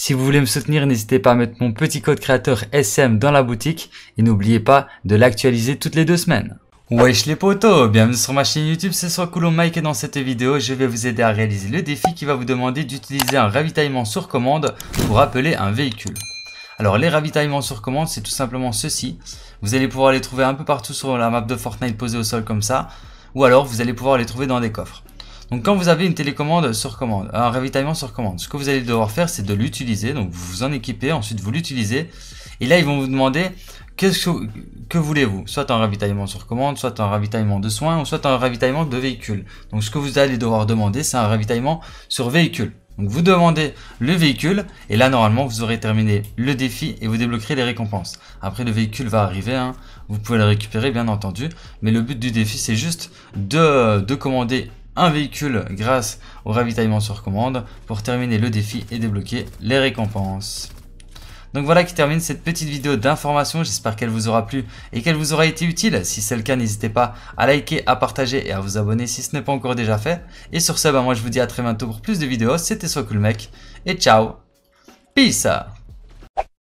Si vous voulez me soutenir, n'hésitez pas à mettre mon petit code créateur SM dans la boutique et n'oubliez pas de l'actualiser toutes les deux semaines. Wesh les potos, bienvenue sur ma chaîne YouTube, c'est soit Mike et dans cette vidéo je vais vous aider à réaliser le défi qui va vous demander d'utiliser un ravitaillement sur commande pour appeler un véhicule. Alors les ravitaillements sur commande c'est tout simplement ceci, vous allez pouvoir les trouver un peu partout sur la map de Fortnite posée au sol comme ça, ou alors vous allez pouvoir les trouver dans des coffres. Donc quand vous avez une télécommande sur commande, un ravitaillement sur commande, ce que vous allez devoir faire c'est de l'utiliser, donc vous vous en équipez, ensuite vous l'utilisez, et là ils vont vous demander qu'est-ce que, voulez-vous Soit un ravitaillement sur commande, soit un ravitaillement de soins, ou soit un ravitaillement de véhicule. Donc ce que vous allez devoir demander c'est un ravitaillement sur véhicule. Donc vous demandez le véhicule et là normalement vous aurez terminé le défi et vous débloquerez les récompenses. Après le véhicule va arriver, hein. vous pouvez le récupérer bien entendu, mais le but du défi c'est juste de commander un véhicule grâce au ravitaillement sur commande pour terminer le défi et débloquer les récompenses. Donc voilà qui termine cette petite vidéo d'information, j'espère qu'elle vous aura plu et qu'elle vous aura été utile. Si c'est le cas, n'hésitez pas à liker, à partager et à vous abonner si ce n'est pas encore déjà fait. Et sur ce, bah, moi je vous dis à très bientôt pour plus de vidéos, c'était Soit et ciao Peace